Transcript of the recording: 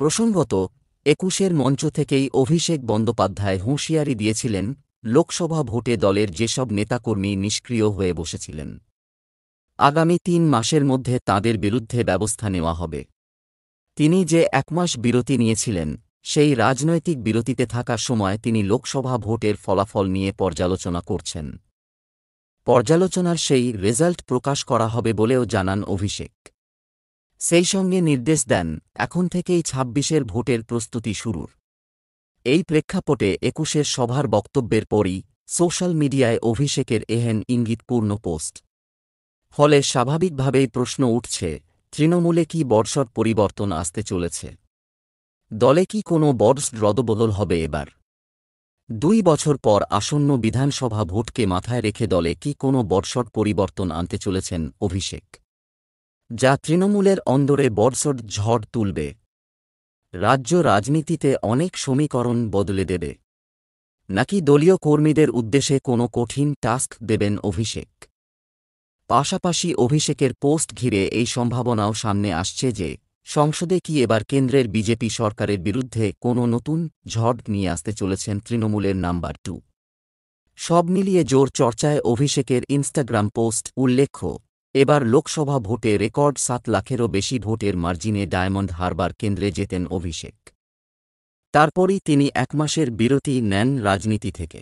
প্রসঙ্গত একুশের মঞ্চ থেকেই অভিষেক বন্দ্যোপাধ্যায় হুঁশিয়ারি দিয়েছিলেন লোকসভা ভোটে দলের যেসব নেতাকর্মী নিষ্ক্রিয় হয়ে বসেছিলেন আগামী তিন মাসের মধ্যে তাদের বিরুদ্ধে ব্যবস্থা নেওয়া হবে তিনি যে একমাস বিরতি নিয়েছিলেন সেই রাজনৈতিক বিরতিতে থাকা সময় তিনি লোকসভা ভোটের ফলাফল নিয়ে পর্যালোচনা করছেন পর্যালোচনার সেই রেজাল্ট প্রকাশ করা হবে বলেও জানান অভিষেক সেই সঙ্গে নির্দেশ দেন এখন থেকেই ছাব্বিশের ভোটের প্রস্তুতি শুরুর এই প্রেক্ষাপটে একুশের সভার বক্তব্যের পরই সোশ্যাল মিডিয়ায় অভিষেকের এহেন ইঙ্গিতপূর্ণ পোস্ট ফলে স্বাভাবিকভাবেই প্রশ্ন উঠছে তৃণমূলে কি বর্ষর পরিবর্তন আসতে চলেছে দলে কি কোনো বর্ষ রদবদল হবে এবার দুই বছর পর আসন্ন বিধানসভা ভোটকে মাথায় রেখে দলে কি কোনো বর্ষর পরিবর্তন আনতে চলেছেন অভিষেক যা তৃণমূলের অন্দরে বর্ষট ঝড় তুলবে রাজ্য রাজনীতিতে অনেক সমীকরণ বদলে দেবে নাকি দলীয় কর্মীদের উদ্দেশ্যে কোনো কঠিন টাস্ক দেবেন অভিষেক পাশাপাশি অভিষেকের পোস্ট ঘিরে এই সম্ভাবনাও সামনে আসছে যে সংসদে কি এবার কেন্দ্রের বিজেপি সরকারের বিরুদ্ধে কোনো নতুন ঝড় নিয়ে আসতে চলেছেন তৃণমূলের নাম্বার টু সব মিলিয়ে জোর চর্চায় অভিষেকের ইনস্টাগ্রাম পোস্ট উল্লেখ্য এবার লোকসভা ভোটে রেকর্ড সাত লাখেরও বেশি ভোটের মার্জিনে ডায়মন্ড হারবার কেন্দ্রে জেতেন অভিষেক তারপরই তিনি এক মাসের বিরতি নেন রাজনীতি থেকে